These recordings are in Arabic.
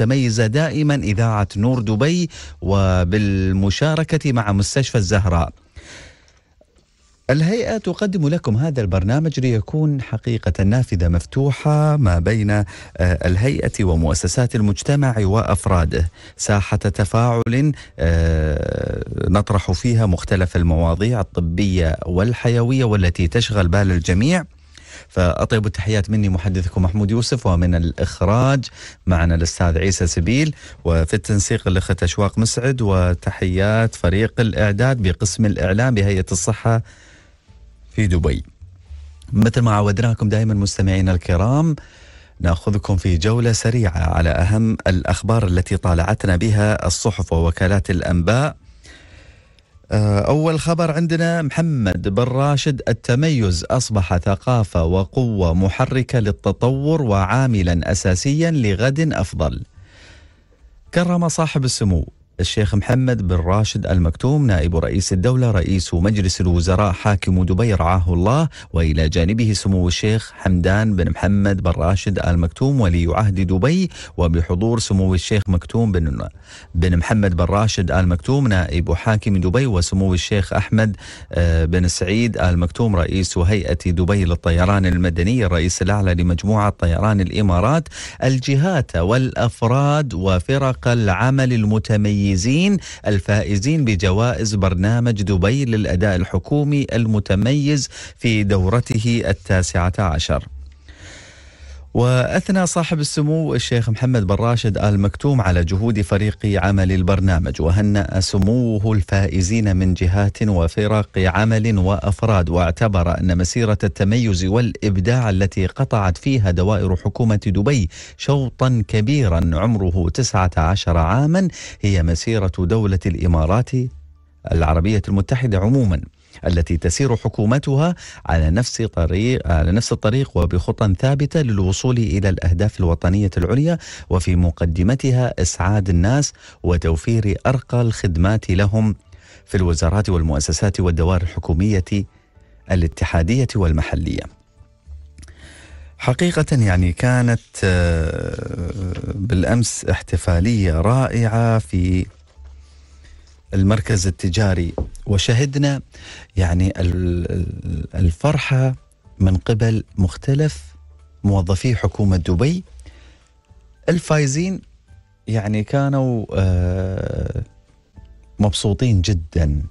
المتميزة دائما إذاعة نور دبي وبالمشاركة مع مستشفى الزهراء الهيئة تقدم لكم هذا البرنامج ليكون حقيقة نافذة مفتوحة ما بين آه، الهيئة ومؤسسات المجتمع وأفراده، ساحة تفاعل آه، نطرح فيها مختلف المواضيع الطبية والحيوية والتي تشغل بال الجميع. فأطيب التحيات مني محدثكم محمود يوسف ومن الإخراج معنا الأستاذ عيسى سبيل وفي التنسيق الأخت أشواق مسعد وتحيات فريق الإعداد بقسم الإعلام بهيئة الصحة في دبي مثل ما عودناكم دائما مستمعينا الكرام ناخذكم في جوله سريعه على اهم الاخبار التي طالعتنا بها الصحف ووكالات الانباء آه، أول خبر عندنا محمد بن راشد التميز أصبح ثقافة وقوة محركة للتطور وعاملا أساسيا لغد أفضل كرم صاحب السمو الشيخ محمد بن راشد المكتوم نائب رئيس الدولة رئيس مجلس الوزراء حاكم دبي رعاه الله وإلى جانبه سمو الشيخ حمدان بن محمد بن راشد المكتوم ولي عهد دبي وبحضور سمو الشيخ مكتوم بن بن محمد بن راشد المكتوم نائب حاكم دبي وسمو الشيخ أحمد آه، بن سعيد المكتوم رئيس هيئة دبي للطيران المدني الرئيس الأعلى لمجموعة طيران الإمارات الجهات والأفراد وفرق العمل المتميزة الفائزين الفائزين بجوائز برنامج دبي للأداء الحكومي المتميز في دورته التاسعة عشر واثنى صاحب السمو الشيخ محمد بن راشد ال مكتوم على جهود فريق عمل البرنامج وهنأ سموه الفائزين من جهات وفرق عمل وافراد واعتبر ان مسيره التميز والابداع التي قطعت فيها دوائر حكومه دبي شوطا كبيرا عمره 19 عاما هي مسيره دوله الامارات العربيه المتحده عموما التي تسير حكومتها على نفس طريق على نفس الطريق وبخطى ثابته للوصول الى الاهداف الوطنيه العليا وفي مقدمتها اسعاد الناس وتوفير ارقى الخدمات لهم في الوزارات والمؤسسات والدوائر الحكوميه الاتحاديه والمحليه. حقيقة يعني كانت آه، بالأمس احتفالية رائعة في المركز التجاري وشهدنا يعني الفرحه من قبل مختلف موظفي حكومه دبي الفايزين يعني كانوا آه، مبسوطين جدا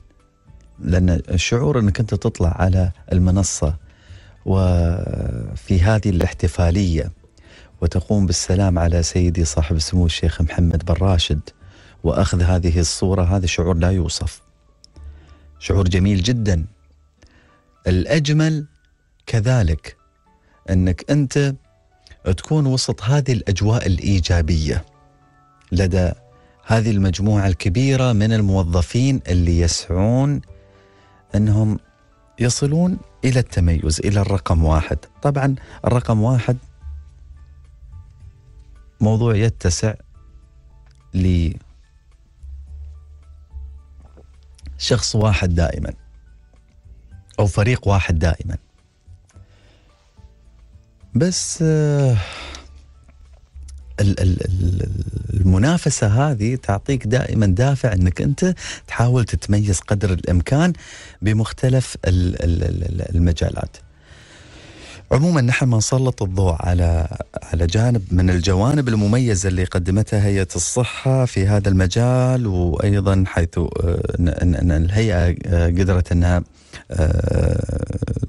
لان الشعور انك انت تطلع على المنصه وفي هذه الاحتفاليه وتقوم بالسلام على سيدي صاحب السمو الشيخ محمد بن راشد واخذ هذه الصوره هذا شعور لا يوصف شعور جميل جدا الأجمل كذلك أنك أنت تكون وسط هذه الأجواء الإيجابية لدى هذه المجموعة الكبيرة من الموظفين اللي يسعون أنهم يصلون إلى التميز إلى الرقم واحد طبعا الرقم واحد موضوع يتسع شخص واحد دائما او فريق واحد دائما بس آه، المنافسه هذه تعطيك دائما دافع انك انت تحاول تتميز قدر الامكان بمختلف المجالات عموما نحن ما نسلط الضوء على على جانب من الجوانب المميزه اللي قدمتها هيئه الصحه في هذا المجال وايضا حيث آه، ان الهيئه آه، قدرت انها آه،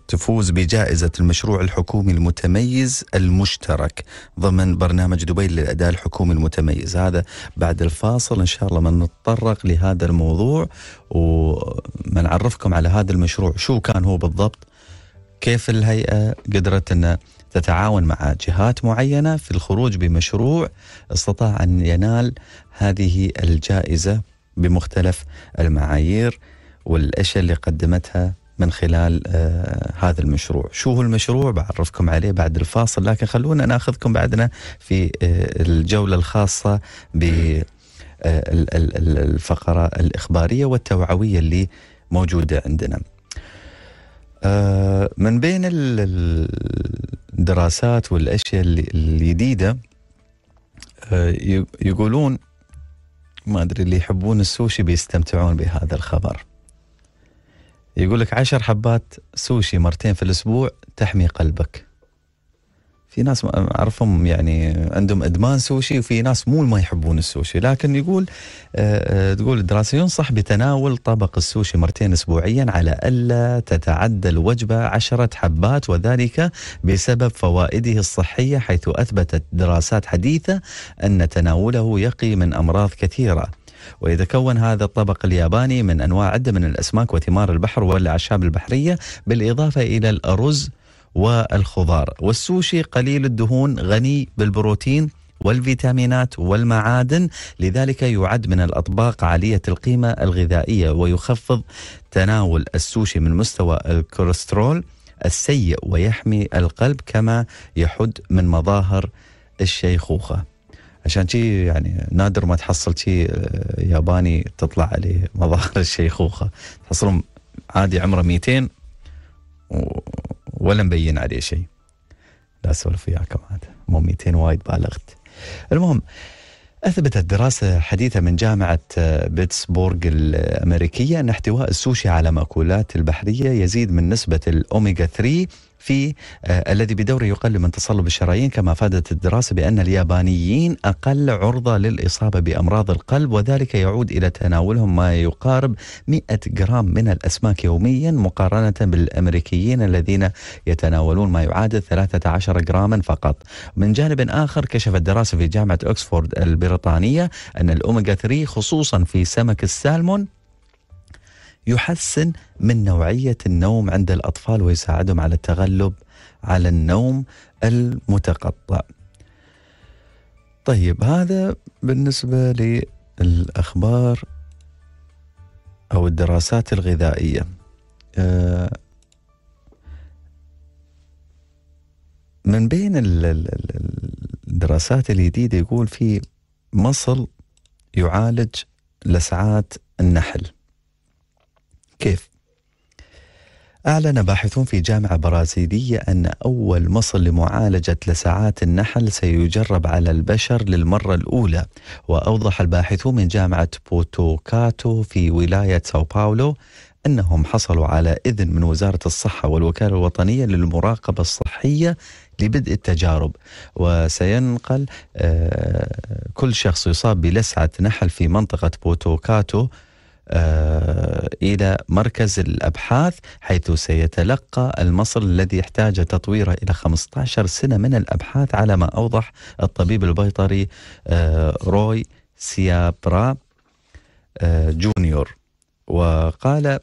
تفوز بجائزه المشروع الحكومي المتميز المشترك ضمن برنامج دبي للاداء الحكومي المتميز هذا بعد الفاصل ان شاء الله ما نتطرق لهذا الموضوع ومنعرفكم على هذا المشروع شو كان هو بالضبط كيف الهيئه قدرت ان تتعاون مع جهات معينه في الخروج بمشروع استطاع ان ينال هذه الجائزه بمختلف المعايير والاشياء اللي قدمتها من خلال آه هذا المشروع شو هو المشروع بعرفكم عليه بعد الفاصل لكن خلونا ناخذكم بعدنا في آه الجولة الخاصة ب آه الفقرة الإخبارية والتوعوية اللي موجودة عندنا آه، من بين الدراسات والاشياء الجديده آه، يقولون ما ادري اللي يحبون السوشي بيستمتعون بهذا الخبر يقول لك عشر حبات سوشي مرتين في الاسبوع تحمي قلبك في ناس اعرفهم يعني عندهم ادمان سوشي وفي ناس مو ما يحبون السوشي لكن يقول آه، آه، تقول الدراسه ينصح بتناول طبق السوشي مرتين اسبوعيا على الا تتعدى الوجبه عشرة حبات وذلك بسبب فوائده الصحيه حيث اثبتت دراسات حديثه ان تناوله يقي من امراض كثيره. ويتكون هذا الطبق الياباني من انواع عده من الاسماك وثمار البحر والاعشاب البحريه بالاضافه الى الارز والخضار والسوشي قليل الدهون غني بالبروتين والفيتامينات والمعادن لذلك يعد من الأطباق عالية القيمة الغذائية ويخفض تناول السوشي من مستوى الكوليسترول السيء ويحمي القلب كما يحد من مظاهر الشيخوخة عشان شي يعني نادر ما تحصل شي آه، ياباني تطلع عليه مظاهر الشيخوخة تحصلهم عادي عمره 200 و ولا مبين عليه شيء لا اسولف وياكم عاد مو 200 وايد بالغت المهم أثبتت دراسة حديثة من جامعة آه، بيتسبورغ الأمريكية أن احتواء السوشي على مأكولات البحرية يزيد من نسبة الاوميجا 3 في آه، الذي بدوره يقلل من تصلب الشرايين كما افادت الدراسه بان اليابانيين اقل عرضه للاصابه بامراض القلب وذلك يعود الى تناولهم ما يقارب 100 جرام من الاسماك يوميا مقارنه بالامريكيين الذين يتناولون ما يعادل 13 جراما فقط. من جانب اخر كشفت دراسه في جامعه اوكسفورد البريطانيه ان الاوميجا 3 خصوصا في سمك السالمون يحسن من نوعيه النوم عند الاطفال ويساعدهم على التغلب على النوم المتقطع. طيب هذا بالنسبه للاخبار او الدراسات الغذائيه. أه من بين الدراسات الجديدة يقول في مصل يعالج لسعات النحل كيف؟ أعلن باحثون في جامعة برازيلية أن أول مصل لمعالجة لسعات النحل سيجرب على البشر للمرة الأولى وأوضح الباحثون من جامعة بوتوكاتو في ولاية ساو باولو أنهم حصلوا على إذن من وزارة الصحة والوكالة الوطنية للمراقبة الصحية لبدء التجارب وسينقل آه، كل شخص يصاب بلسعة نحل في منطقة بوتوكاتو آه، إلى مركز الأبحاث حيث سيتلقى المصل الذي احتاج تطويره إلى 15 سنة من الأبحاث على ما أوضح الطبيب البيطري آه، روي سيابرا آه، جونيور وقال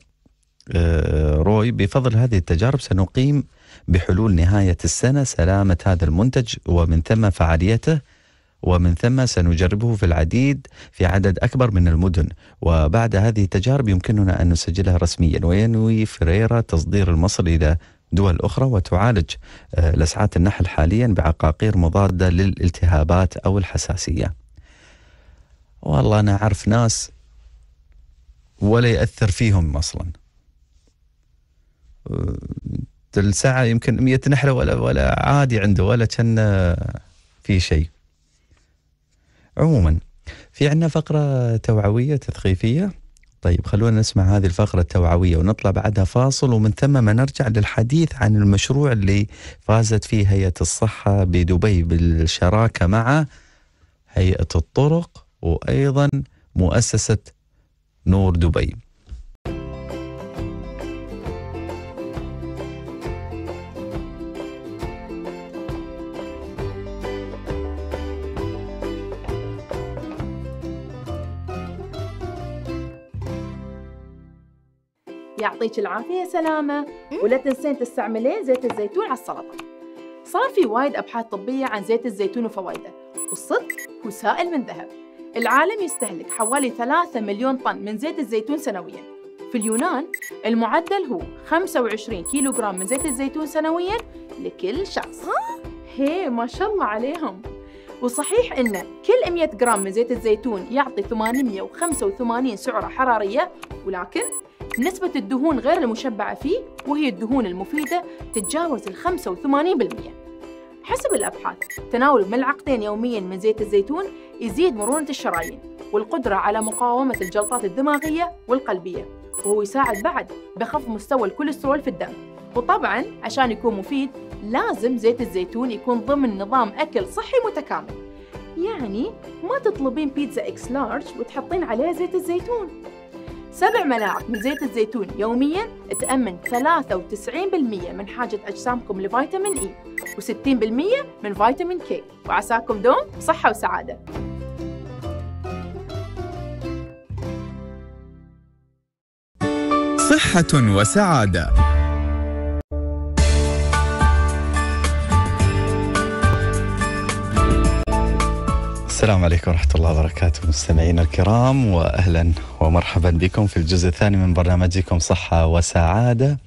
روي بفضل هذه التجارب سنقيم بحلول نهاية السنة سلامة هذا المنتج ومن ثم فعاليته ومن ثم سنجربه في العديد في عدد أكبر من المدن وبعد هذه التجارب يمكننا أن نسجلها رسميا وينوي فريرا تصدير المصل إلى دول أخرى وتعالج آه، لسعات النحل حاليا بعقاقير مضادة للالتهابات أو الحساسية والله أنا أعرف ناس ولا يأثر فيهم أصلا آه، الساعة يمكن مية نحلة ولا, ولا عادي عنده ولا كان في شيء عموما في عندنا فقرة توعوية تثقيفية طيب خلونا نسمع هذه الفقرة التوعوية ونطلع بعدها فاصل ومن ثم ما نرجع للحديث عن المشروع اللي فازت فيه هيئة الصحة بدبي بالشراكة مع هيئة الطرق وأيضا مؤسسة نور دبي يعطيك العافيه يا سلامه ولا تنسين تستعملين زيت الزيتون على السلطه صار في وايد ابحاث طبيه عن زيت الزيتون وفوائده والصدق هو سائل من ذهب العالم يستهلك حوالي 3 مليون طن من زيت الزيتون سنويا في اليونان المعدل هو 25 كيلوغرام من زيت الزيتون سنويا لكل شخص هي ما شاء الله عليهم وصحيح أن كل 100 جرام من زيت الزيتون يعطي 885 سعرة حرارية ولكن نسبة الدهون غير المشبعة فيه وهي الدهون المفيدة تتجاوز ال 85% حسب الأبحاث تناول ملعقتين يوميا من زيت الزيتون يزيد مرونة الشرايين والقدرة على مقاومة الجلطات الدماغية والقلبية وهو يساعد بعد بخفض مستوى الكوليسترول في الدم وطبعا عشان يكون مفيد لازم زيت الزيتون يكون ضمن نظام أكل صحي متكامل يعني ما تطلبين بيتزا اكس لارج وتحطين عليه زيت الزيتون سبع ملاعق من زيت الزيتون يوميا تأمن 93% من حاجة أجسامكم لفيتامين إي و60% من فيتامين كي وعساكم دوم بصحة وسعادة صحة وسعادة السلام عليكم ورحمة الله وبركاته مستمعينا الكرام وأهلا ومرحبا بكم في الجزء الثاني من برنامجكم صحة وسعادة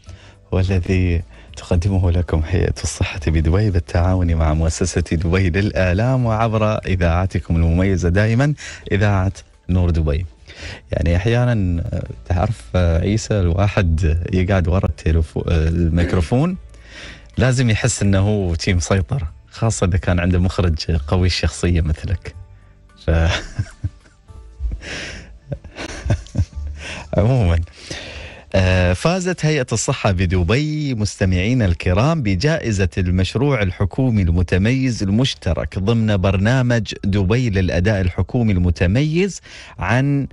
والذي تقدمه لكم هيئة الصحة بدبي بالتعاون مع مؤسسة دبي للآلام وعبر إذاعتكم المميزة دائما إذاعة نور دبي يعني أحيانا تعرف عيسى الواحد يقعد ورا الميكروفون لازم يحس أنه تيم مسيطر خاصة إذا كان عنده مخرج قوي الشخصية مثلك عموما آه، فازت هيئة الصحة بدبي مستمعينا الكرام بجائزة المشروع الحكومي المتميز المشترك ضمن برنامج دبي للأداء الحكومي المتميز عن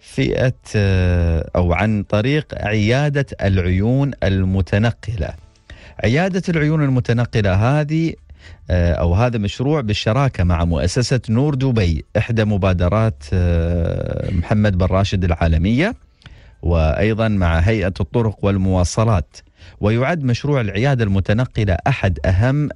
فئة آه، أو عن طريق عيادة العيون المتنقلة عيادة العيون المتنقلة هذه آه، او هذا مشروع بالشراكه مع مؤسسه نور دبي احدى مبادرات آه، محمد بن راشد العالميه وايضا مع هيئه الطرق والمواصلات ويعد مشروع العياده المتنقله احد اهم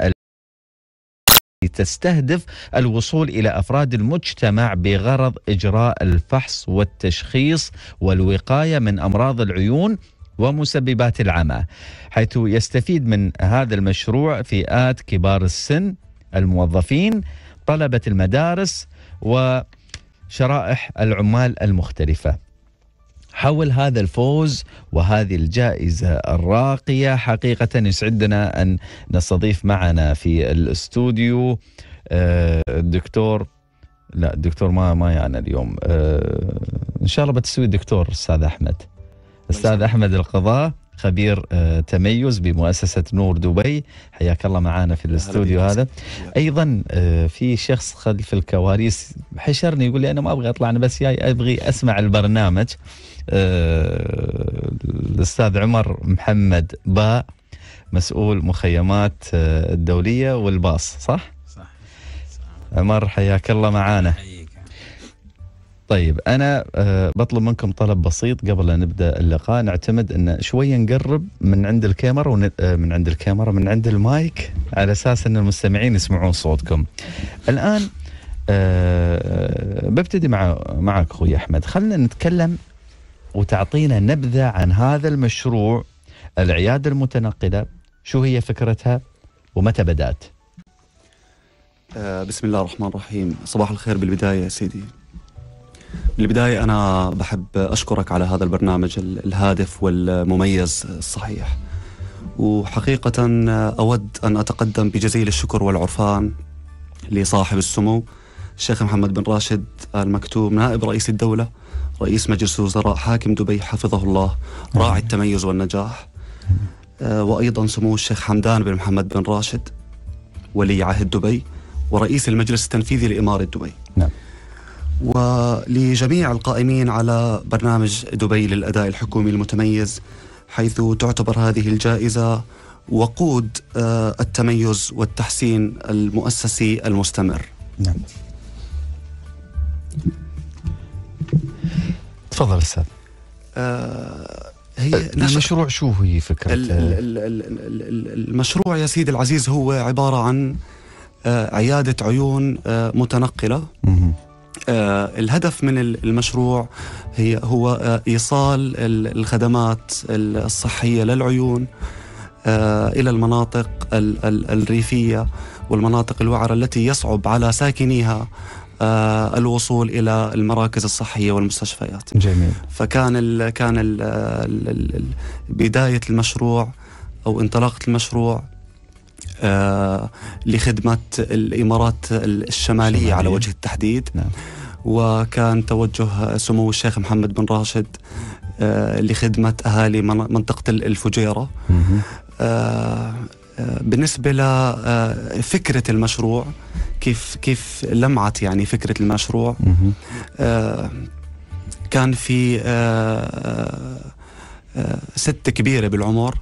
تستهدف الوصول الى افراد المجتمع بغرض اجراء الفحص والتشخيص والوقايه من امراض العيون ومسببات العمى حيث يستفيد من هذا المشروع فئات كبار السن الموظفين طلبة المدارس وشرائح العمال المختلفة حول هذا الفوز وهذه الجائزة الراقية حقيقة يسعدنا أن نستضيف معنا في الاستوديو آه، الدكتور لا الدكتور ما ما يعنى اليوم آه، ان شاء الله بتسوي دكتور استاذ احمد استاذ احمد القضاء خبير آه، تميز بمؤسسة نور دبي حياك الله معنا في الاستوديو هذا أيضا آه، في شخص خلف الكواليس حشرني يقول لي أنا ما أبغى أطلع أنا بس جاي أبغي أسمع البرنامج آه، الأستاذ عمر محمد باء مسؤول مخيمات الدولية والباص صح؟ صح, صح. عمر حياك الله معانا حياك. طيب انا آه، بطلب منكم طلب بسيط قبل لا نبدا اللقاء نعتمد ان شويه نقرب من عند الكاميرا ون... آه، من عند الكاميرا من عند المايك على اساس ان المستمعين يسمعون صوتكم. الان أه, آه، ببتدي مع معك اخوي احمد خلينا نتكلم وتعطينا نبذه عن هذا المشروع العياده المتنقله شو هي فكرتها ومتى بدات؟ بسم الله الرحمن الرحيم، صباح الخير بالبدايه يا سيدي. بالبداية أنا بحب أشكرك على هذا البرنامج الهادف والمميز الصحيح وحقيقة أود أن أتقدم بجزيل الشكر والعرفان لصاحب السمو الشيخ محمد بن راشد آل مكتوم نائب رئيس الدولة رئيس مجلس الوزراء حاكم دبي حفظه الله راعي التميز والنجاح آه، وأيضا سمو الشيخ حمدان بن محمد بن راشد ولي عهد دبي ورئيس المجلس التنفيذي لإمارة دبي نعم. ولجميع القائمين على برنامج دبي للأداء الحكومي المتميز حيث تعتبر هذه الجائزة وقود آه، التميز والتحسين المؤسسي المستمر نعم تفضل استاذ آه، هي آه، المشروع شو هي فكرة المشروع يا سيدي العزيز هو عبارة عن عيادة عيون متنقلة مم. آه، الهدف من المشروع هي هو آه، ايصال الخدمات الصحيه للعيون آه، الى المناطق الريفيه والمناطق الوعره التي يصعب على ساكنيها الوصول الى المراكز الصحيه والمستشفيات. جميل. فكان الـ كان الـ الـ الـ بدايه المشروع او انطلاقه المشروع آه، لخدمة الإمارات الشمالية شمالية. على وجه التحديد نعم. وكان توجه سمو الشيخ محمد بن راشد آه، لخدمة أهالي منطقة الفجيرة آه، بالنسبة لفكرة المشروع كيف كيف لمعت يعني فكرة المشروع كان في ست كبيرة بالعمر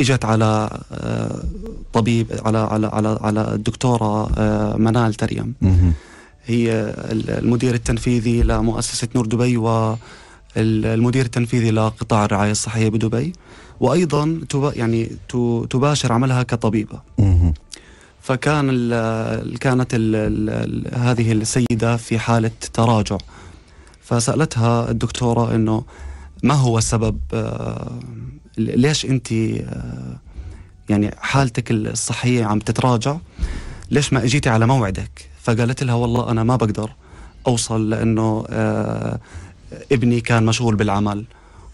اجت على آه، طبيب على على على على الدكتوره آه، منال تريم هي المدير التنفيذي لمؤسسه نور دبي والمدير التنفيذي لقطاع الرعايه الصحيه بدبي وايضا يعني تباشر عملها كطبيبه فكان كانت هذه السيده في حاله تراجع فسالتها الدكتوره انه ما هو سبب آه، ليش انت يعني حالتك الصحيه عم تتراجع ليش ما اجيتي على موعدك فقالت لها والله انا ما بقدر اوصل لانه آه، ابني كان مشغول بالعمل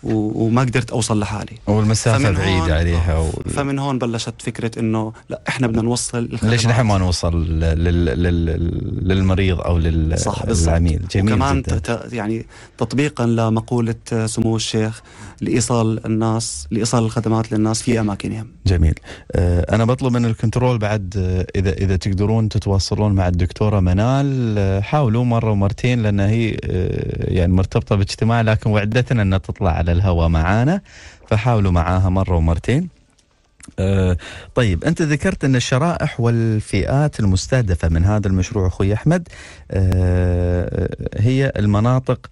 وما قدرت اوصل لحالي والمسافه بعيده عليها و... آه، فمن هون بلشت فكره انه لا احنا بدنا نوصل ليش نحن ما نوصل لل... لل... للمريض او لل... صح للعميل جميل وكمان جدا. ت... يعني تطبيقا لمقوله سمو الشيخ لايصال الناس لايصال الخدمات للناس في اماكنهم. جميل. آه، انا بطلب من الكنترول بعد آه، اذا اذا تقدرون تتواصلون مع الدكتوره منال آه، حاولوا مره ومرتين لان هي يعني مرتبطه باجتماع لكن وعدتنا انها تطلع على الهواء معانا فحاولوا معاها مره ومرتين. طيب انت ذكرت ان الشرائح والفئات المستهدفه من هذا المشروع اخوي احمد هي المناطق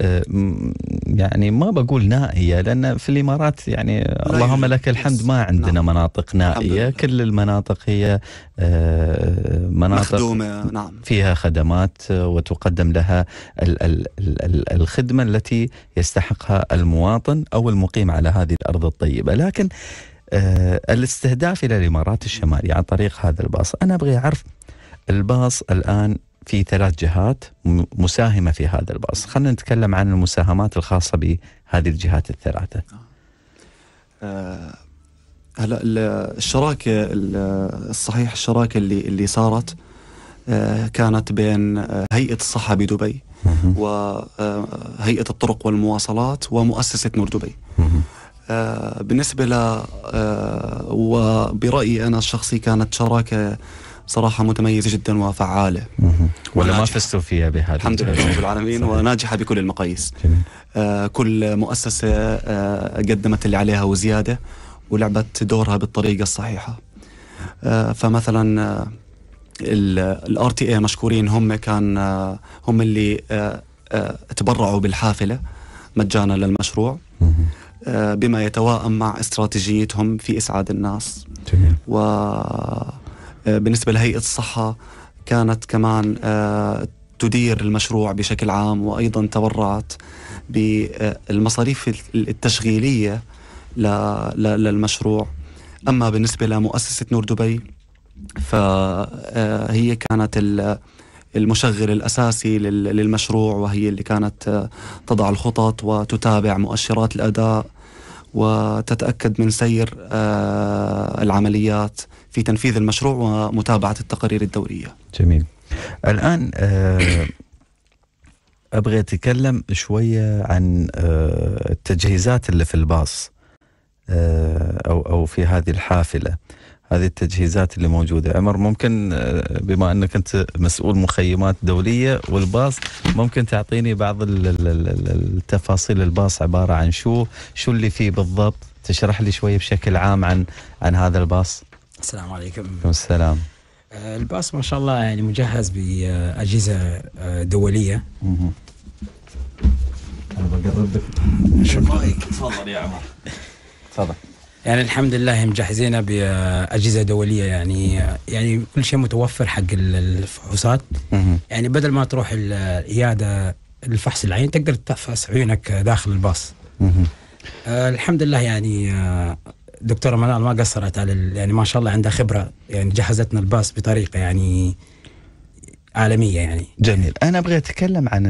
آه، يعني ما بقول نائيه لان في الامارات يعني اللهم لك الحمد ما نعم. عندنا نعم. مناطق نائيه كل المناطق هي آه، مناطق مخدومة. نعم. فيها خدمات آه، وتقدم لها ال ال ال الخدمه التي يستحقها المواطن او المقيم على هذه الارض الطيبه لكن الاستهداف الى الامارات الشماليه عن طريق هذا الباص انا ابغي اعرف الباص الان في ثلاث جهات مساهمة في هذا البأس خلينا نتكلم عن المساهمات الخاصة بهذه الجهات الثلاثة آه. آه، هلا الشراكة الصحيح الشراكة اللي اللي صارت آه، كانت بين هيئة الصحة بدبي وهيئة الطرق والمواصلات ومؤسسة نور دبي بالنسبة ل وبرأيي أنا الشخصي كانت شراكة صراحة متميزة جدا وفعالة ولا ما فزتوا فيها بهذا الحمد لله رب العالمين وناجحة بكل المقاييس آه كل مؤسسة آه قدمت اللي عليها وزيادة ولعبت دورها بالطريقة الصحيحة آه فمثلا آه، الار تي اي مشكورين هم كان آه هم اللي آه آه تبرعوا بالحافلة مجانا للمشروع آه، بما يتواءم مع استراتيجيتهم في اسعاد الناس جميل. و آه، بالنسبة لهيئة الصحة كانت كمان آه، تدير المشروع بشكل عام وأيضا تبرعت بالمصاريف التشغيلية للمشروع أما بالنسبة لمؤسسة نور دبي فهي آه، كانت المشغل الأساسي للمشروع وهي اللي كانت تضع الخطط وتتابع مؤشرات الأداء وتتأكد من سير العمليات في تنفيذ المشروع ومتابعة التقارير الدورية جميل الآن آه، أبغى أتكلم شوية عن آه، التجهيزات اللي في الباص آه، أو أو في هذه الحافلة هذه التجهيزات اللي موجودة عمر ممكن بما أنك أنت مسؤول مخيمات دولية والباص ممكن تعطيني بعض التفاصيل الباص عبارة عن شو شو اللي فيه بالضبط تشرح لي شوية بشكل عام عن عن هذا الباص السلام عليكم السلام آه، الباص ما شاء الله يعني مجهز باجهزه آه، دوليه انا بقرب لك المايك تفضل يا عمر تفضل يعني الحمد لله مجهزينه باجهزه دوليه يعني يعني كل شيء متوفر حق الفحوصات يعني بدل ما تروح العياده الفحص العين تقدر تفحص عيونك داخل الباص آه الحمد لله يعني آه، دكتورة منال ما قصرت على يعني ما شاء الله عندها خبرة يعني جهزتنا الباص بطريقة يعني عالمية يعني جميل أنا أبغى أتكلم عن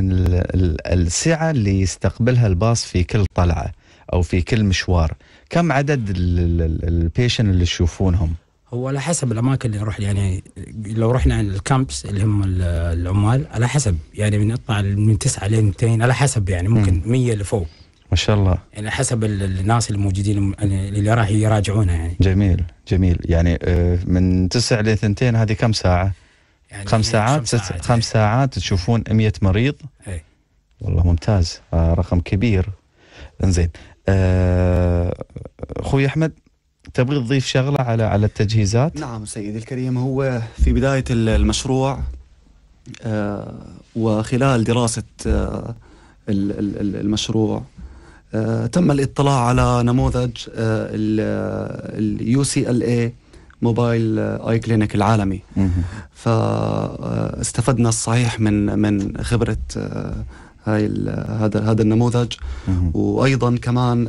السعة اللي يستقبلها الباص في كل طلعة أو في كل مشوار كم عدد البيشن اللي تشوفونهم هو على حسب الاماكن اللي نروح يعني لو رحنا الكامبس اللي هم العمال على حسب يعني بنطلع من 9 ل 200 على حسب يعني ممكن 100 لفوق ما شاء الله يعني حسب الناس الموجودين يعني اللي راح يراجعونها يعني جميل جميل يعني آه، من تسع لثنتين هذه كم ساعه؟ يعني خمس ساعات خمس ساعات, إيه. خمس ساعات تشوفون 100 مريض اي والله ممتاز آه، رقم كبير انزين آه، اخوي آه احمد تبغي تضيف شغله على على التجهيزات؟ نعم سيدي الكريم هو في بدايه المشروع آه وخلال دراسه المشروع آه، تم الاطلاع على نموذج آه، اليو آه، سي ال اي موبايل اي كلينيك العالمي فاستفدنا الصحيح من من خبره هاي هذا هذا النموذج وايضا كمان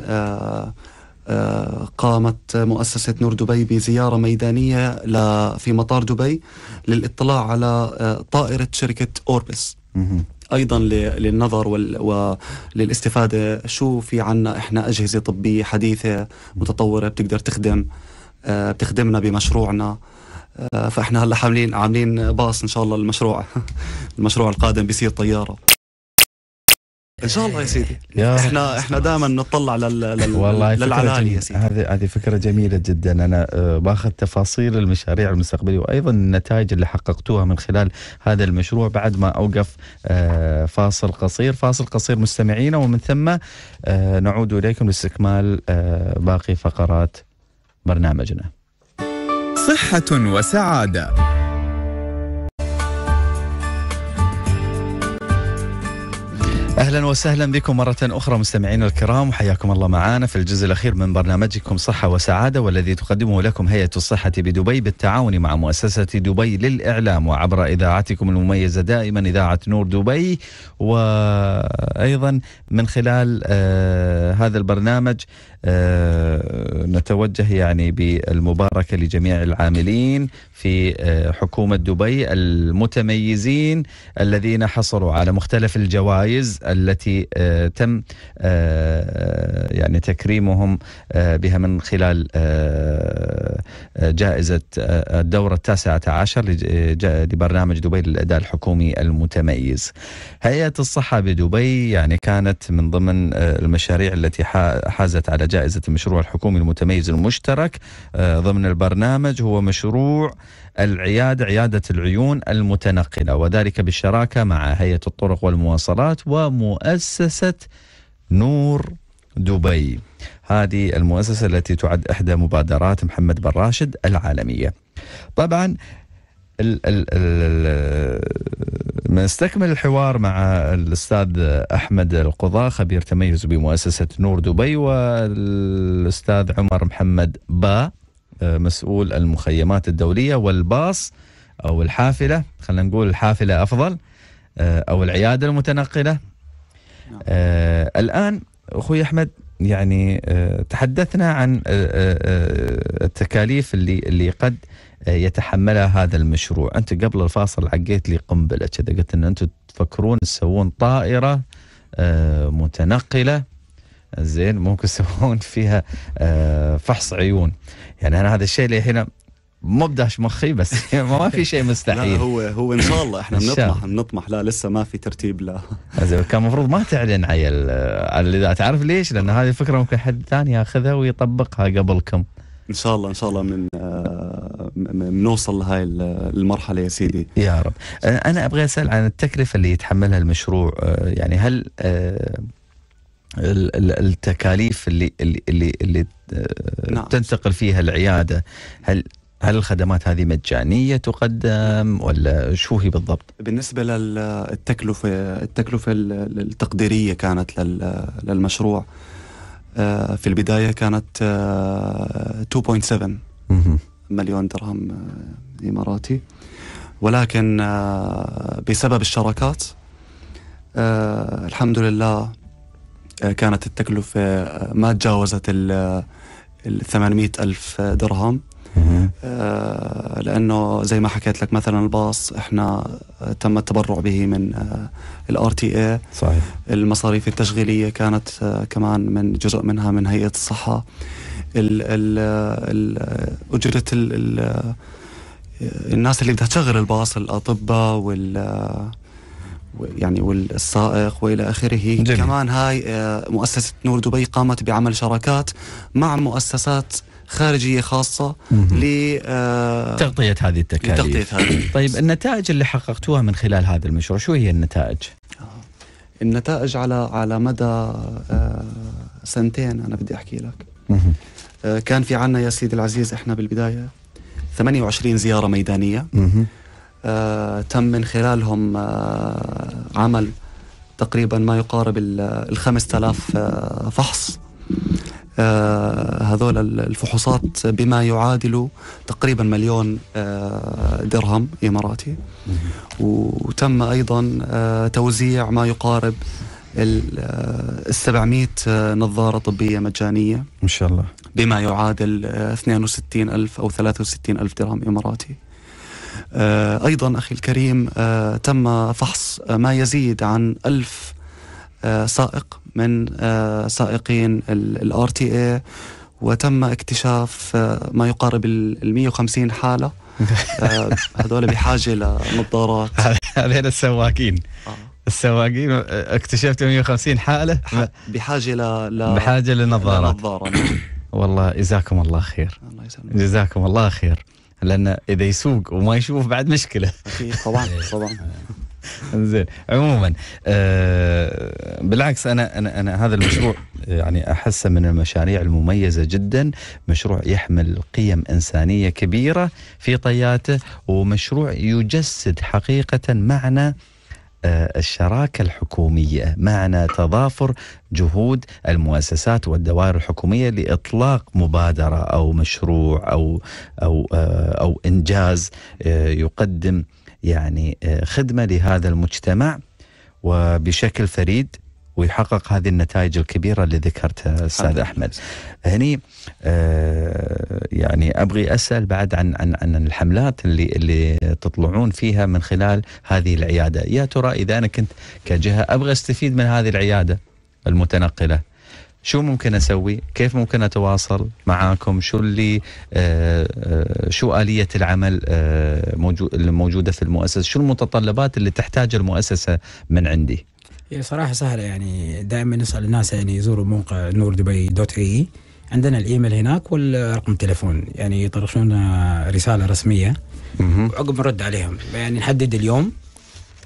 قامت مؤسسة نور دبي بزيارة ميدانية في مطار دبي للاطلاع على طائرة شركة أوربس ايضا للنظر وللاستفاده شو في عنا احنا اجهزه طبيه حديثه متطوره بتقدر تخدم آه، بتخدمنا بمشروعنا آه، فاحنا هلا حاملين عاملين باص ان شاء الله المشروع المشروع القادم بيصير طياره ان شاء الله يا سيدي يا احنا احنا دائما نطلع لل والله للعلالي يا سيدي هذه هذه فكره جميله جدا انا آه، باخذ تفاصيل المشاريع المستقبليه وايضا النتائج اللي حققتوها من خلال هذا المشروع بعد ما اوقف آه، فاصل قصير فاصل قصير مستمعينا ومن ثم آه، نعود اليكم لاستكمال باقي فقرات برنامجنا صحه وسعاده اهلا وسهلا بكم مره اخرى مستمعينا الكرام وحياكم الله معنا في الجزء الاخير من برنامجكم صحه وسعاده والذي تقدمه لكم هيئه الصحه بدبي بالتعاون مع مؤسسه دبي للاعلام وعبر اذاعتكم المميزه دائما اذاعه نور دبي وايضا من خلال آه هذا البرنامج آه نتوجه يعني بالمباركه لجميع العاملين في آه حكومه دبي المتميزين الذين حصلوا على مختلف الجوائز التي آه، تم آه، يعني تكريمهم آه، بها من خلال جائزة الدورة التاسعة عشر لبرنامج دبي للأداء الحكومي المتميز هيئة الصحة بدبي يعني كانت من ضمن المشاريع التي حازت على جائزة المشروع الحكومي المتميز المشترك ضمن البرنامج هو مشروع العيادة عيادة العيون المتنقلة وذلك بالشراكة مع هيئة الطرق والمواصلات ومؤسسة نور دبي هذه المؤسسة التي تعد إحدى مبادرات محمد بن راشد العالمية طبعا ال ال ال استكمل الحوار مع الأستاذ أحمد القضاء خبير تميز بمؤسسة نور دبي والأستاذ عمر محمد با مسؤول المخيمات الدولية والباص أو الحافلة خلينا نقول الحافلة أفضل آه، أو العيادة المتنقلة نعم. آه، الآن أخوي أحمد يعني آه، تحدثنا عن التكاليف اللي اللي قد يتحملها هذا المشروع انت قبل الفاصل عقيت لي قنبله كذا قلت ان انتم تفكرون تسوون طائره متنقله زين ممكن يسوون فيها آه، فحص عيون يعني انا هذا الشيء اللي هنا مو بداش مخي بس ما في شيء مستحيل لا هو هو ان شاء الله احنا بنطمح بنطمح لا لسه ما في ترتيب لا كان المفروض ما تعلن عيل آه، على الاذاعه تعرف ليش؟ لان هذه الفكره ممكن حد ثاني ياخذها ويطبقها قبلكم ان شاء الله ان شاء الله من بنوصل آه، لهاي المرحله يا سيدي يا رب انا ابغى اسال عن التكلفه اللي يتحملها المشروع يعني هل التكاليف اللي اللي اللي, اللي آه، نعم. تنتقل فيها العياده هل هل الخدمات هذه مجانيه تقدم ولا شو هي بالضبط؟ بالنسبه للتكلفه التكلفه التقديريه كانت للمشروع آه، في البدايه كانت 2.7 آه، مليون درهم اماراتي ولكن بسبب الشراكات الحمد لله كانت التكلفة ما تجاوزت ال 800 ألف درهم آه، لأنه زي ما حكيت لك مثلا الباص احنا تم التبرع به من آه، الار تي اي صحيح المصاريف التشغيلية كانت آه، كمان من جزء منها من هيئة الصحة ال ال ال أجرة الناس اللي بدها تشغل الباص الأطباء وال يعني والسائق والى اخره جميل. كمان هاي آه، مؤسسه نور دبي قامت بعمل شراكات مع مؤسسات خارجيه خاصه لتغطيه آه، هذه التكاليف لتغطيه هذه طيب النتائج اللي حققتوها من خلال هذا المشروع شو هي النتائج؟ آه، النتائج على على مدى سنتين انا بدي احكي لك كان في عنا يا سيدي العزيز احنا بالبدايه 28 زياره ميدانيه آه، تم من خلالهم آه، عمل تقريبا ما يقارب ال 5000 آه، فحص هذول الفحوصات بما يعادل تقريبا مليون درهم إماراتي وتم أيضا توزيع ما يقارب ال 700 نظارة طبية مجانية إن شاء الله بما يعادل 62 ألف أو 63 ألف درهم إماراتي آه، أيضا أخي الكريم آه، تم فحص ما يزيد عن ألف آه، سائق من سائقين الار تي اي وتم اكتشاف ما يقارب ال 150 حاله هذول بحاجه لنظارات هذين السواقين السواقين اكتشفت 150 حاله بحاجه ل, ل... بحاجه لنظارات نعم. والله جزاكم الله خير الله يسلمك جزاكم الله خير لان اذا يسوق وما يشوف بعد مشكله اكيد طبعا طبعا زين عموما آه بالعكس انا انا انا هذا المشروع يعني احسه من المشاريع المميزه جدا، مشروع يحمل قيم انسانيه كبيره في طياته ومشروع يجسد حقيقه معنى آه، الشراكة الحكومية معنى تضافر جهود المؤسسات والدوائر الحكومية لإطلاق مبادرة أو مشروع أو, أو, آه، أو إنجاز آه، يقدم يعني خدمة لهذا المجتمع وبشكل فريد ويحقق هذه النتائج الكبيره اللي ذكرتها استاذ احمد. هني آه يعني ابغي اسال بعد عن عن عن الحملات اللي اللي تطلعون فيها من خلال هذه العياده، يا ترى اذا انا كنت كجهه ابغى استفيد من هذه العياده المتنقله شو ممكن اسوي؟ كيف ممكن اتواصل معاكم؟ شو اللي آه، آه، شو اليه العمل آه، الموجوده في المؤسسه؟ شو المتطلبات اللي تحتاجها المؤسسه من عندي؟ هي صراحه سهله يعني دائما نسال الناس يعني يزوروا موقع نور دبي دوت اي عندنا الايميل هناك والرقم التليفون يعني يطرشون رساله رسميه وعقب نرد عليهم يعني نحدد اليوم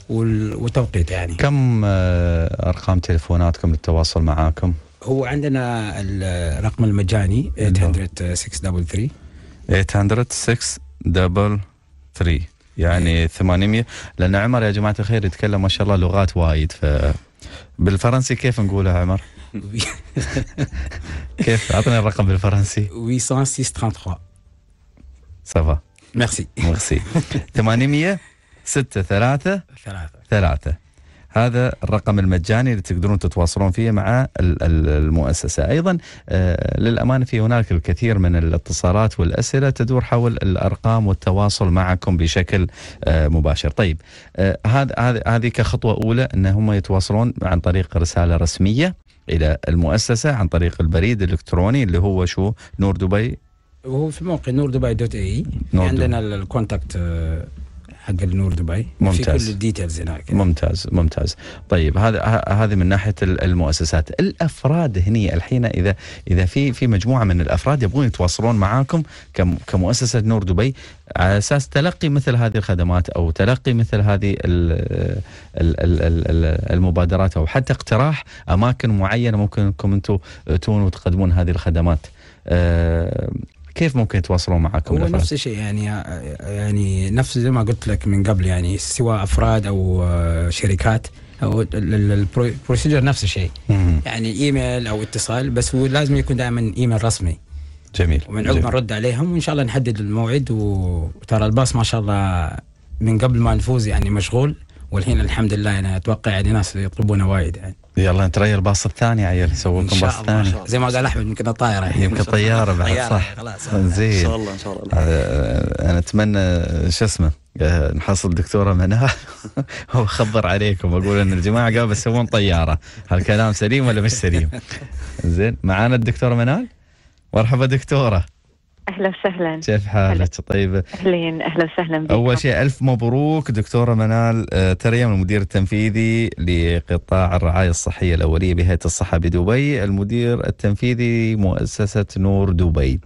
والتوقيت يعني كم آه، ارقام تليفوناتكم للتواصل معاكم؟ هو عندنا الرقم المجاني 800 633 800 633 يعني 800 لان عمر يا جماعه الخير يتكلم ما شاء الله لغات وايد ف بالفرنسي كيف نقولها عمر؟ كيف اعطني الرقم بالفرنسي 836 صفا ميرسي ميرسي 800 6 3 3 3 هذا الرقم المجاني اللي تقدرون تتواصلون فيه مع المؤسسة أيضا آه، للأمانة في هناك الكثير من الاتصالات والأسئلة تدور حول الأرقام والتواصل معكم بشكل آه، مباشر طيب آه، هذه كخطوة أولى أن هم يتواصلون عن طريق رسالة رسمية إلى المؤسسة عن طريق البريد الإلكتروني اللي هو شو نور دبي وهو في موقع نور دبي دوت اي عندنا الكونتاكت حق النور دبي ممتاز في كل الديتيلز هناك يعني. ممتاز ممتاز طيب هذا هذه من ناحيه المؤسسات الافراد هني الحين اذا اذا في في مجموعه من الافراد يبغون يتواصلون معاكم كمؤسسه نور دبي على اساس تلقي مثل هذه الخدمات او تلقي مثل هذه المبادرات او حتى اقتراح اماكن معينه ممكن انكم انتم تكونوا وتقدمون هذه الخدمات آه، كيف ممكن يتواصلون معكم هو نفس الشيء يعني يعني نفس زي ما قلت لك من قبل يعني سواء افراد او آه، شركات البروسيجر نفس الشيء يعني ايميل او اتصال بس هو لازم يكون دائما ايميل رسمي جميل ومن عقب نرد عليهم وان شاء الله نحدد الموعد وترى الباص ما شاء الله من قبل ما نفوز يعني مشغول والحين الحمد لله انا يعني اتوقع يعني ناس يطلبونه وايد يعني يلا انت الباص باص الثاني عيل لكم باص ثاني زي ما قال احمد يمكن الطائره يمكن طياره بعد صح خلاص زين ان شاء الله ان شاء الله انا اتمنى شو اسمه آه، نحصل دكتوره منال واخبر عليكم واقول ان الجماعه قالوا بيسوون طياره هالكلام سليم ولا مش سليم؟ زين معانا الدكتوره منال مرحبا دكتوره اهلا وسهلا كيف حالك طيبه؟ اهلين اهلا وسهلا بك اول شيء الف مبروك دكتوره منال آه، تريم المدير التنفيذي لقطاع الرعايه الصحيه الاوليه بهيئه الصحه بدبي، المدير التنفيذي مؤسسه نور دبي.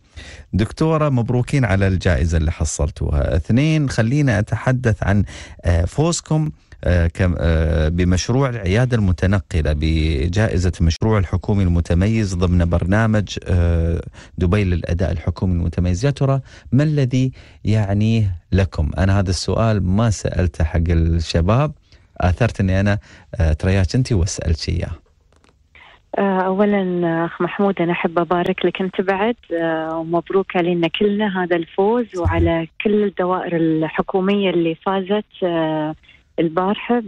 دكتوره مبروكين على الجائزه اللي حصلتوها. اثنين خلينا اتحدث عن آه، فوزكم آه، آه، بمشروع العيادة المتنقلة بجائزة مشروع الحكومي المتميز ضمن برنامج آه، دبي للأداء الحكومي المتميز يا ترى ما الذي يعنيه لكم أنا هذا السؤال ما سألته حق الشباب آثرت أني أنا ترياك أنت وأسألك إياه اولا اخ محمود انا احب ابارك لك انت بعد ومبروك علينا كلنا هذا الفوز وعلى كل الدوائر الحكوميه اللي فازت البارحة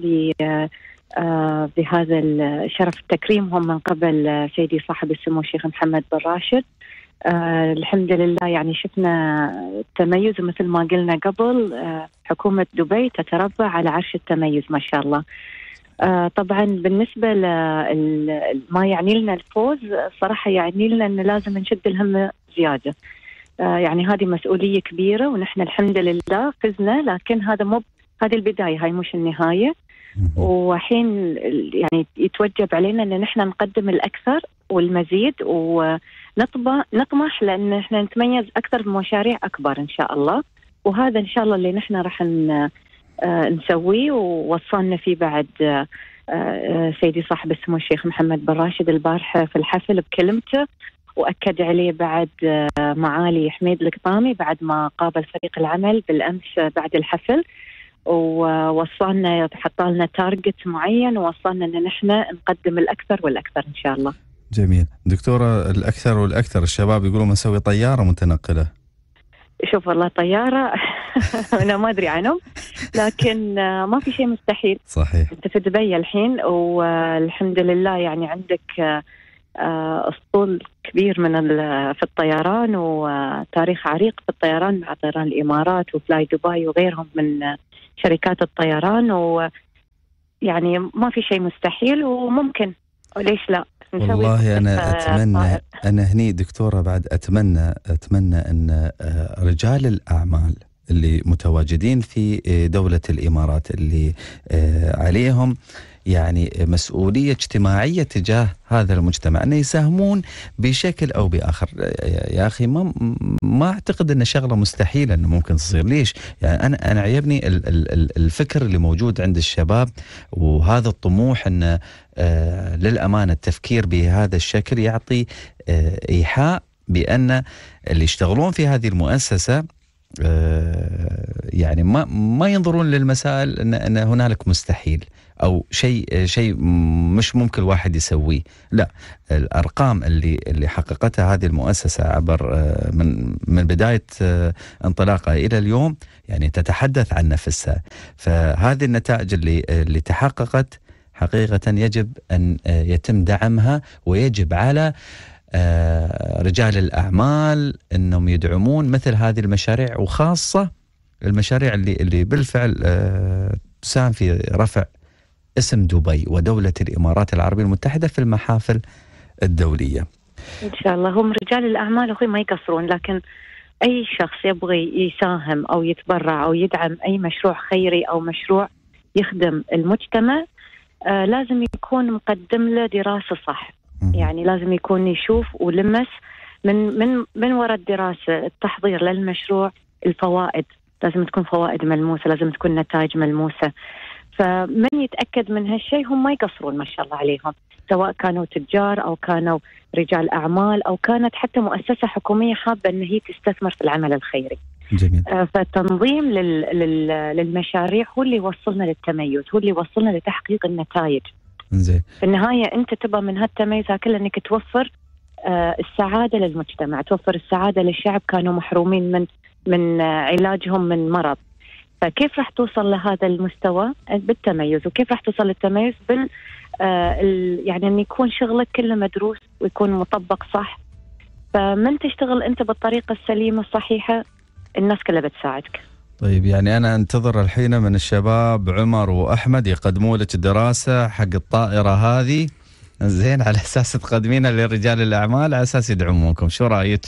آه، بهذا الشرف التكريم هم من قبل آه، سيدي صاحب السمو الشيخ محمد بن راشد آه، الحمد لله يعني شفنا تميز ومثل ما قلنا قبل حكومة دبي تتربع على عرش التميز ما شاء الله طبعا بالنسبة لما يعني لنا الفوز صراحة يعني لنا أنه لازم نشد الهم زيادة يعني هذه مسؤولية كبيرة ونحن الحمد لله فزنا لكن هذا مو هذه البدايه هاي مش النهايه وحين يعني يتوجب علينا ان نحن نقدم الاكثر والمزيد ونطمح لان احنا نتميز اكثر بمشاريع اكبر ان شاء الله وهذا ان شاء الله اللي نحن راح آه، نسويه ووصلنا فيه بعد آه، آه، سيدي صاحب السمو الشيخ محمد بن راشد البارحه في الحفل بكلمته واكد عليه بعد معالي حميد القطامي بعد ما قابل فريق العمل بالامس بعد الحفل ووصلنا حط لنا تارجت معين ووصلنا ان نحن نقدم الاكثر والاكثر ان شاء الله. جميل، دكتوره الاكثر والاكثر الشباب يقولون نسوي طياره متنقله. شوف والله طياره انا ما ادري عنهم لكن ما في شيء مستحيل. صحيح. انت في دبي الحين والحمد لله يعني عندك آه، اسطول كبير من في الطيران وتاريخ عريق في الطيران مع طيران الامارات وفلاي دبي وغيرهم من شركات الطيران و يعني ما في شيء مستحيل وممكن وليش لا والله انا اتمنى انا هني دكتوره بعد اتمنى اتمنى ان آه، رجال الاعمال اللي متواجدين في آه، دولة الإمارات اللي آه، عليهم يعني مسؤولية اجتماعية تجاه هذا المجتمع أن يساهمون بشكل أو بآخر يا أخي ما, ما أعتقد أن شغلة مستحيلة أنه ممكن تصير ليش يعني أنا, أنا عيبني الفكر اللي موجود عند الشباب وهذا الطموح أن آه، للأمانة التفكير بهذا الشكل يعطي آه، إيحاء بأن اللي يشتغلون في هذه المؤسسة آه، يعني ما ما ينظرون للمسائل ان ان هنالك مستحيل او شيء شيء مش ممكن الواحد يسويه، لا الارقام اللي اللي حققتها هذه المؤسسه عبر آه، من من بدايه آه، انطلاقها الى اليوم يعني تتحدث عن نفسها، فهذه النتائج اللي اللي تحققت حقيقه يجب ان يتم دعمها ويجب على آه، رجال الاعمال انهم يدعمون مثل هذه المشاريع وخاصه المشاريع اللي اللي بالفعل تساهم آه، في رفع اسم دبي ودوله الامارات العربيه المتحده في المحافل الدوليه. ان شاء الله هم رجال الاعمال اخوي ما يقصرون لكن اي شخص يبغي يساهم او يتبرع او يدعم اي مشروع خيري او مشروع يخدم المجتمع آه لازم يكون مقدم له دراسه صح يعني لازم يكون يشوف ولمس من من من وراء الدراسه التحضير للمشروع الفوائد لازم تكون فوائد ملموسه لازم تكون نتائج ملموسه فمن يتاكد من هالشيء هم ما يقصرون ما شاء الله عليهم سواء كانوا تجار او كانوا رجال اعمال او كانت حتى مؤسسه حكوميه حابه ان هي تستثمر في العمل الخيري. جميل. آه، فالتنظيم لل... لل... للمشاريع هو اللي يوصلنا للتميز، هو اللي يوصلنا لتحقيق النتائج. زين في النهايه انت تبى من هالتميزه كلها انك توفر آه السعاده للمجتمع، توفر السعاده للشعب كانوا محرومين من من آه علاجهم من مرض. فكيف راح توصل لهذا المستوى آه، بالتميز وكيف راح توصل للتميز بال آه يعني ان يكون شغلك كله مدروس ويكون مطبق صح فمن تشتغل انت بالطريقه السليمه الصحيحه الناس كلها بتساعدك. طيب يعني أنا أنتظر الحين من الشباب عمر وأحمد يقدموا لك دراسة حق الطائرة هذه زين على أساس تقدمينها لرجال الأعمال على أساس يدعموكم شو رأيك؟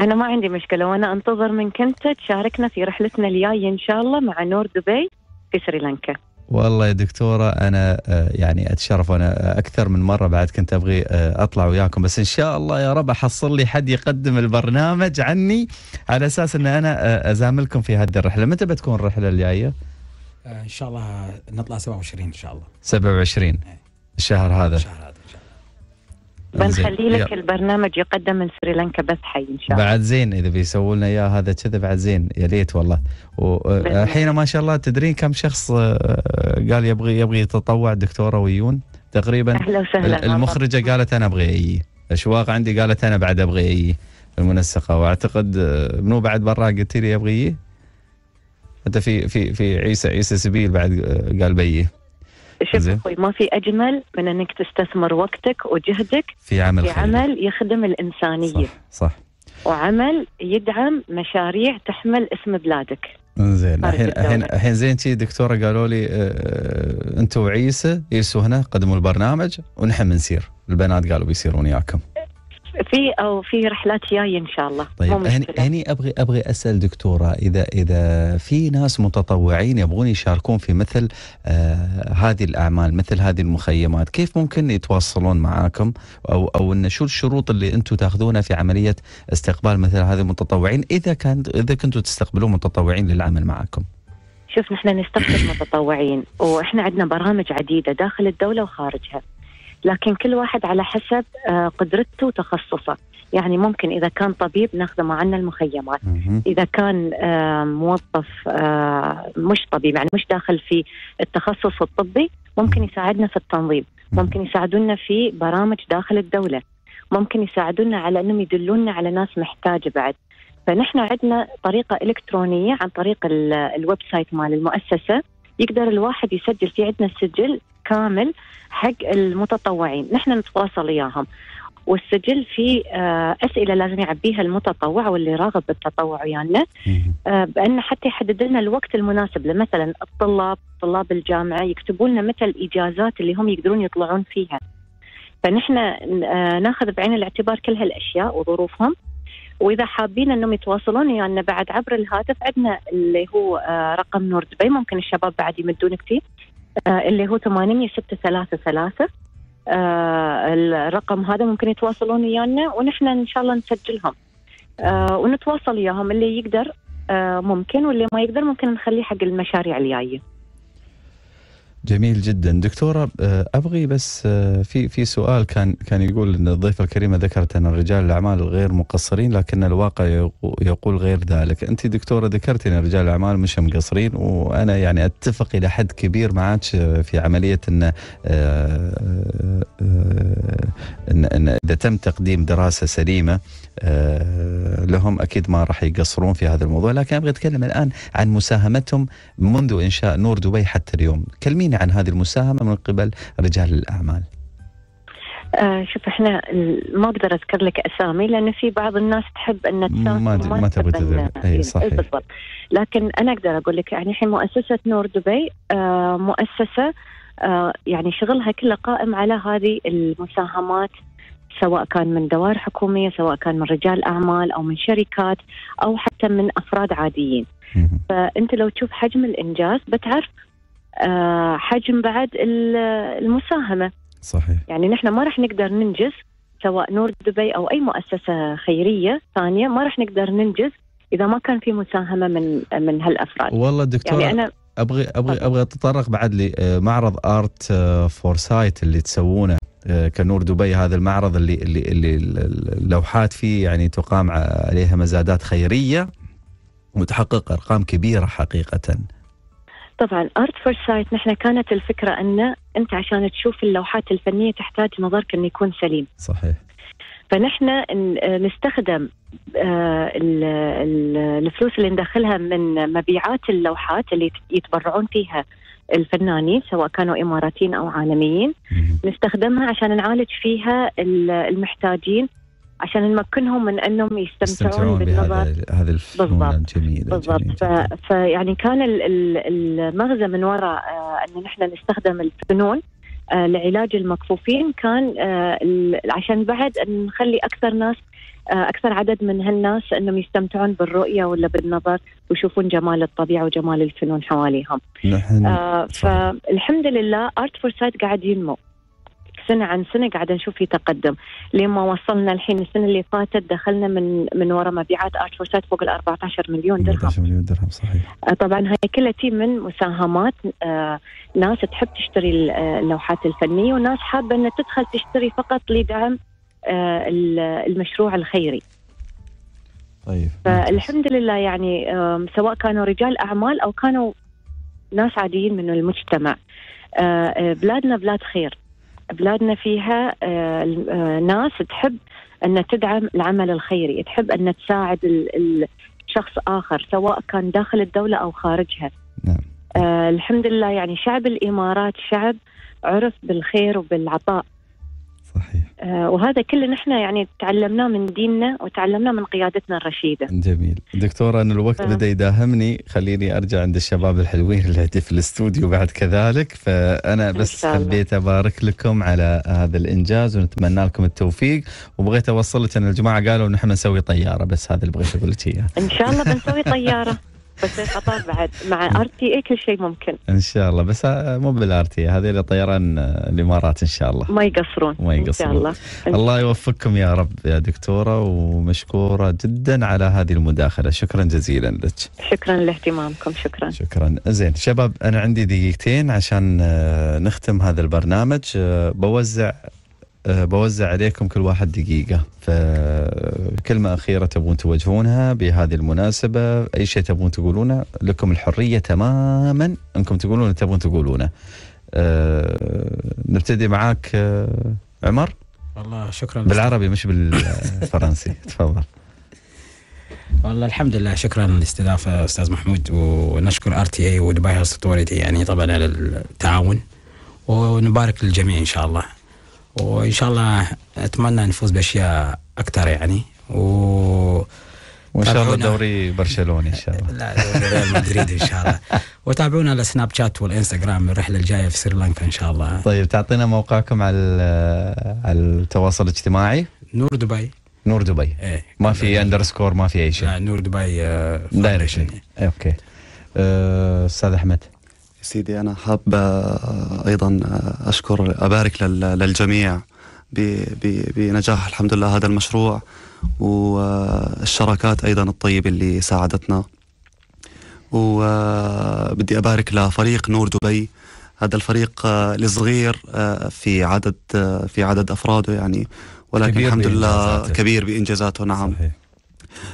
أنا ما عندي مشكلة وأنا أنتظر منك أنت تشاركنا في رحلتنا الجاية إن شاء الله مع نور دبي في سريلانكا والله يا دكتوره انا آه، يعني اتشرف وانا آه، اكثر من مره بعد كنت ابغي آه، اطلع وياكم بس ان شاء الله يا رب احصل لي حد يقدم البرنامج عني على اساس ان انا ازاملكم في هذه الرحله، متى بتكون الرحله الجايه؟ ان شاء الله نطلع 27 ان شاء الله 27 إيه. الشهر هذا الشهر هذا ان شاء الله بنخلي لك البرنامج يقدم من سريلانكا بث حي ان شاء الله بعد زين اذا بيسووا لنا اياه هذا كذا بعد زين يا ليت والله والحين آه، ما شاء الله تدرين كم شخص آه، قال يبغي يبغي يتطوع دكتوره ويون تقريبا اهلا وسهلا المخرجه قالت انا ابغي اي اشواق عندي قالت انا بعد ابغي اي المنسقه واعتقد آه، منو بعد برا قلت لي ابغي حتى في في في عيسى عيسى سبيل بعد قال بيه شوف اخوي ما في اجمل من انك تستثمر وقتك وجهدك في عمل في عمل يخدم الانسانيه صح, صح وعمل يدعم مشاريع تحمل اسم بلادك زين الحين الحين الحين زين انت دكتوره قالوا لي انت آه، آه، انتم وعيسى يسوا هنا قدموا البرنامج ونحن بنسير البنات قالوا بيسيرون وياكم في او في رحلات جايه ان شاء الله طيب هني ابغي ابغي اسال دكتوره اذا اذا في ناس متطوعين يبغون يشاركون في مثل آه هذه الاعمال مثل هذه المخيمات كيف ممكن يتواصلون معاكم او او ان شو الشروط اللي انتم تاخذونها في عمليه استقبال مثل هذه المتطوعين اذا كان اذا كنتم تستقبلون متطوعين للعمل معاكم شوف نحن نستقبل متطوعين واحنا عندنا برامج عديده داخل الدوله وخارجها لكن كل واحد على حسب آه، قدرته وتخصصه يعني ممكن إذا كان طبيب ناخذه معنا المخيمات إذا كان آه، موظف آه، مش طبيب يعني مش داخل في التخصص الطبي ممكن يساعدنا في التنظيم ممكن يساعدونا في برامج داخل الدولة ممكن يساعدونا على أنهم يدلونا على ناس محتاجة بعد فنحن عندنا طريقة إلكترونية عن طريق الويب سايت مال المؤسسة يقدر الواحد يسجل في عندنا سجل كامل حق المتطوعين نحن نتواصل وياهم والسجل فيه آه، اسئله لازم يعبيها المتطوع واللي راغب بالتطوع ويانا يعني بان حتى يحدد لنا الوقت المناسب له مثلا الطلاب طلاب الجامعه يكتبوا لنا متى الاجازات اللي هم يقدرون يطلعون فيها فنحن آه، ناخذ بعين الاعتبار كل هالاشياء وظروفهم واذا حابين انهم يتواصلون ويانا يعني بعد عبر الهاتف عندنا اللي هو رقم نور دبي ممكن الشباب بعد يمدون كثير آه، اللي هو 8 آه، الرقم هذا ممكن يتواصلون ويانا ونحن ان شاء الله نسجلهم آه، ونتواصل وياهم اللي يقدر ممكن واللي ما يقدر ممكن نخليه حق المشاريع الجايه. جميل جدا دكتورة آه، أبغي بس آه، في في سؤال كان كان يقول أن الضيفة الكريمة ذكرت أن رجال الأعمال غير مقصرين لكن الواقع يقول غير ذلك أنت دكتورة ذكرت أن رجال الأعمال مش مقصرين وأنا يعني أتفق إلى حد كبير معك في عملية أن آه، أن, إن إذا تم تقديم دراسة سليمة لهم أكيد ما راح يقصرون في هذا الموضوع لكن أبغي أتكلم الآن عن مساهمتهم منذ إنشاء نور دبي حتى اليوم كلمين كلمينا عن هذه المساهمه من قبل رجال الاعمال. آه شوف احنا ما اقدر اذكر لك اسامي لان في بعض الناس تحب ان تساهم ما, ما تبغى تذكر اي إيه، صحيح بالضبط لكن انا اقدر اقول لك يعني الحين مؤسسه نور دبي آه مؤسسه آه يعني شغلها كله قائم على هذه المساهمات سواء كان من دوائر حكوميه سواء كان من رجال اعمال او من شركات او حتى من افراد عاديين فانت لو تشوف حجم الانجاز بتعرف آه، حجم بعد المساهمه صحيح يعني نحن ما راح نقدر ننجز سواء نور دبي او اي مؤسسه خيريه ثانيه ما راح نقدر ننجز اذا ما كان في مساهمه من من هالافراد والله دكتور يعني انا ابغي ابغي ابغي اتطرق بعد لمعرض آه، ارت آه، فورسايت اللي تسوونه كنور دبي هذا المعرض اللي اللي اللي اللوحات فيه يعني تقام عليها مزادات خيريه وتحقق ارقام كبيره حقيقه. طبعا ارت فور سايت نحن كانت الفكره ان انت عشان تشوف اللوحات الفنيه تحتاج نظرك انه يكون سليم صحيح فنحن نستخدم آه، الفلوس اللي ندخلها من مبيعات اللوحات اللي يتبرعون فيها الفنانين سواء كانوا اماراتيين او عالميين نستخدمها عشان نعالج فيها المحتاجين عشان نمكنهم من انهم يستمتعون بالنظر هذا بالضبط ف... فيعني كان المغزى من وراء آه، ان نحن نستخدم الفنون آه، لعلاج المكفوفين كان آه، عشان بعد ان نخلي اكثر ناس اكثر عدد من هالناس انهم يستمتعون بالرؤيه ولا بالنظر ويشوفون جمال الطبيعه وجمال الفنون حواليهم. نحن آه فالحمد لله ارت فور سايد قاعد ينمو. سنه عن سنه قاعدة نشوف في تقدم لما وصلنا الحين السنه اللي فاتت دخلنا من من وراء مبيعات ارتفورسات فوق ال 14 مليون درهم 14 مليون درهم صحيح آه، طبعا هاي كلها تي من مساهمات آه، ناس تحب تشتري آه، اللوحات الفنيه وناس حابه انها تدخل تشتري فقط لدعم المشروع الخيري طيب فالحمد لله يعني سواء كانوا رجال اعمال او كانوا ناس عاديين من المجتمع بلادنا بلاد خير بلادنا فيها آه، آه، ناس تحب أن تدعم العمل الخيري تحب أن تساعد الشخص آخر سواء كان داخل الدولة أو خارجها نعم. آه، الحمد لله يعني شعب الإمارات شعب عرف بالخير وبالعطاء صحيح آه وهذا كله نحن يعني تعلمناه من ديننا وتعلمناه من قيادتنا الرشيده. جميل، دكتوره انا الوقت ف... آه. بدا يداهمني خليني ارجع عند الشباب الحلوين اللي في الاستوديو بعد كذلك فانا بس حبيت ابارك لكم على هذا الانجاز ونتمنى لكم التوفيق وبغيت اوصل لك ان الجماعه قالوا نحن احنا نسوي طياره بس هذا اللي بغيت اقول لك اياه. ان شاء الله بنسوي طياره. بس القطار بعد مع ار تي اي كل شيء ممكن ان شاء الله بس آه، مو بالار تي إيه. هذه لطيران آه، الامارات ان شاء الله ما يقصرون ما يقصرون ان شاء الله الله يوفقكم يا رب يا دكتوره ومشكوره جدا على هذه المداخله شكرا جزيلا لك شكرا لاهتمامكم شكرا شكرا زين شباب انا عندي دقيقتين عشان آه، نختم هذا البرنامج بوزع أه، بوزع عليكم كل واحد دقيقة فكلمة أخيرة تبون توجهونها بهذه المناسبة أي شيء تبون تقولونه لكم الحرية تماما أنكم تقولون تبون تقولونه أه نبتدي معاك أه عمر والله شكرا بالعربي مش بالفرنسي تفضل والله الحمد لله شكرا للاستضافة أستاذ محمود ونشكر ار تي اي ودبي يعني طبعا على التعاون ونبارك للجميع إن شاء الله وان شاء الله اتمنى نفوز باشياء اكثر يعني و وان شاء الله دوري برشلوني ان شاء الله لا دوري ريال مدريد ان شاء الله وتابعونا على سناب شات والانستغرام الرحله الجايه في سريلانكا ان شاء الله طيب تعطينا موقعكم على على التواصل الاجتماعي نور دبي نور دبي ايه ما في اندرسكور ما في اي شيء نور دبي آه، دايركشن اوكي آه، استاذ احمد سيدي أنا حاب آه، أيضا آه، أشكر أبارك للجميع بنجاح الحمد لله هذا المشروع والشراكات آه، أيضا الطيبة اللي ساعدتنا وبدي أبارك لفريق نور دبي هذا الفريق الصغير في عدد في عدد أفراده يعني ولكن الحمد لله كبير بإنجازاته نعم صحيح.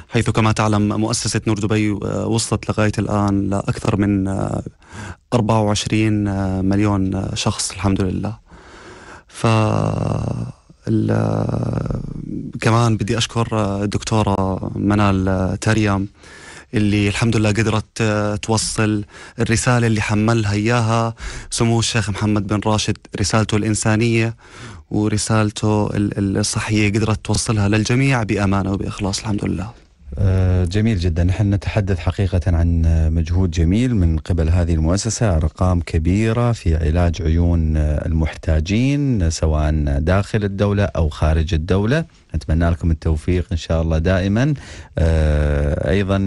حيث كما تعلم مؤسسة نور دبي آه، وصلت لغاية الآن لأكثر من 24 آه، آه، مليون شخص الحمد لله ف كمان بدي أشكر الدكتورة منال تريم اللي الحمد لله قدرت توصل الرسالة اللي حملها إياها سمو الشيخ محمد بن راشد رسالته الإنسانية ورسالته الصحية قدرت توصلها للجميع بأمانة وبإخلاص الحمد لله آه، جميل جدا نحن نتحدث حقيقة عن مجهود جميل من قبل هذه المؤسسة أرقام كبيرة في علاج عيون المحتاجين سواء داخل الدولة أو خارج الدولة نتمنى لكم التوفيق إن شاء الله دائما آه، أيضا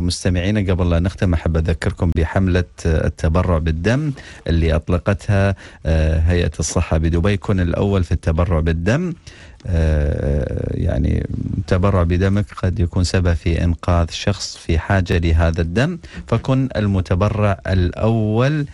مستمعينا قبل لا نختم أحب أذكركم بحملة التبرع بالدم اللي أطلقتها آه، هيئة الصحة بدبي كن الأول في التبرع بالدم يعني تبرع بدمك قد يكون سبب في إنقاذ شخص في حاجة لهذا الدم فكن المتبرع الأول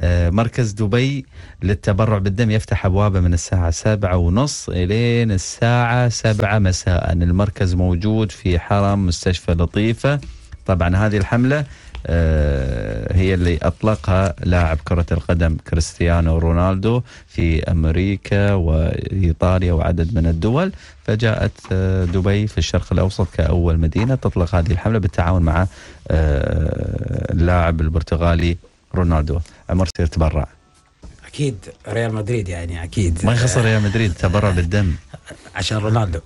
آه، مركز دبي للتبرع بالدم يفتح أبوابه من الساعة سبعة ونص إلين الساعة سبعة مساء المركز موجود في حرم مستشفى لطيفة طبعا هذه الحملة آه، هي اللي أطلقها لاعب كرة القدم كريستيانو رونالدو في أمريكا وإيطاليا وعدد من الدول فجاءت آه، دبي في الشرق الأوسط كأول مدينة تطلق هذه الحملة بالتعاون مع آه، اللاعب البرتغالي رونالدو عمر سير تبرع اكيد ريال مدريد يعني اكيد ما يخسر ريال مدريد تبرع بالدم عشان رونالدو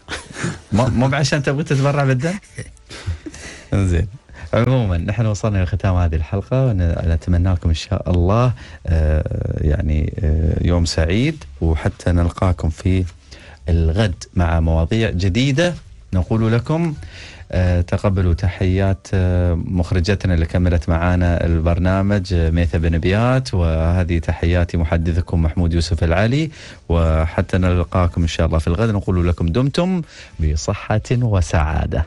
مو عشان تبغى تتبرع بالدم زين عموما نحن وصلنا الى ختام هذه الحلقة نتمنى لكم إن شاء الله آه، يعني آه، يوم سعيد وحتى نلقاكم في الغد مع مواضيع جديدة نقول لكم آه، تقبلوا تحيات مخرجتنا اللي كملت معانا البرنامج ميثا بن بيات وهذه تحياتي محدثكم محمود يوسف العلي وحتى نلقاكم إن شاء الله في الغد نقول لكم دمتم بصحة وسعادة